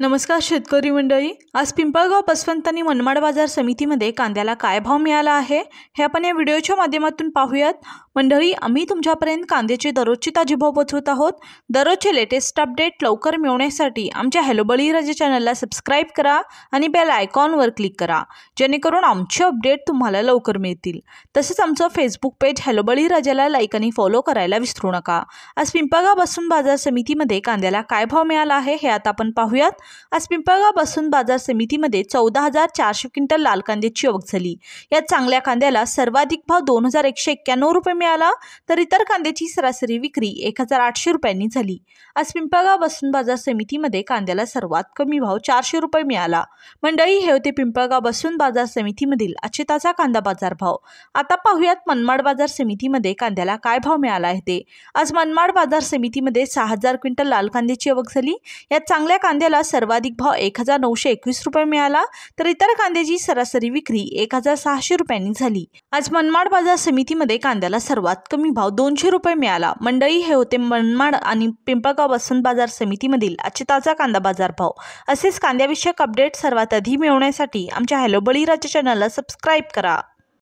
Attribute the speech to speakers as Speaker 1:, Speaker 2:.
Speaker 1: नमस्कार शेतकरी मंडळी आज पिंपळगाव पसवंत आणि मनमाड बाजार समितीमध्ये कांद्याला काय भाव मिळाला आहे हे आपण या व्हिडिओच्या माध्यमातून पाहूयात मंडळी आम्ही तुमच्यापर्यंत कांद्याचे दररोजचे ताजी भाव पोचवत आहोत दररोजचे लेटेस्ट अपडेट लवकर मिळवण्यासाठी आमच्या हॅलो बळीराजे चॅनलला सबस्क्राईब करा आणि बेल आयकॉनवर क्लिक करा जेणेकरून आमचे अपडेट तुम्हाला लवकर मिळतील तसेच आमचं फेसबुक पेज हॅलो बळीराजाला लाईक आणि फॉलो करायला विसरू नका आज पिंपळगाव बसून बाजार समितीमध्ये कांद्याला काय भाव मिळाला आहे हे आता आपण पाहूयात आज पिंपळगाव बसून बाजार समितीमध्ये चौदा हजार चारशे क्विंटल लाल कांद्याची आवक झाली या चांगल्या कांद्याला सर्वाधिक भाव दोन हजार एकशे एक्क्याण्णव रुपये मिळाला तर इतर कांद्याची सरासरी विक्री एक हजार आठशे रुपयांनी झाली आज पिंपळगाव बसून बाजार समितीमध्ये कांद्याला सर्वात कमी भाव चारशे रुपये मिळाला मंडळी हे होते पिंपळगाव बसून बाजार समितीमधील अचेताचा कांदा बाजार भाव आता पाहूयात मनमाड बाजार समितीमध्ये कांद्याला काय भाव मिळाला आहे ते आज मनमाड बाजार समितीमध्ये सहा हजार क्विंटल लाल कांद्याची आवक झाली या चांगल्या कांद्याला सर्वाधिक भाव एक हजार नऊशे एकवीस रुपये मिळाला तर इतर कांद्याची सरासरी विक्री एक हजार सहाशे रुपयांनी झाली आज मनमाड बाजार समितीमध्ये कांद्याला सर्वात कमी भाव दोनशे रुपये मिळाला मंडळी हे होते मनमाड आणि पिंपळगाव वसंत बाजार समितीमधील आजचे ताजा कांदा बाजार भाव असेच कांद्याविषयक अपडेट सर्वात आधी मिळवण्यासाठी आमच्या हॅलोबळी राज्य चॅनलला सबस्क्राईब करा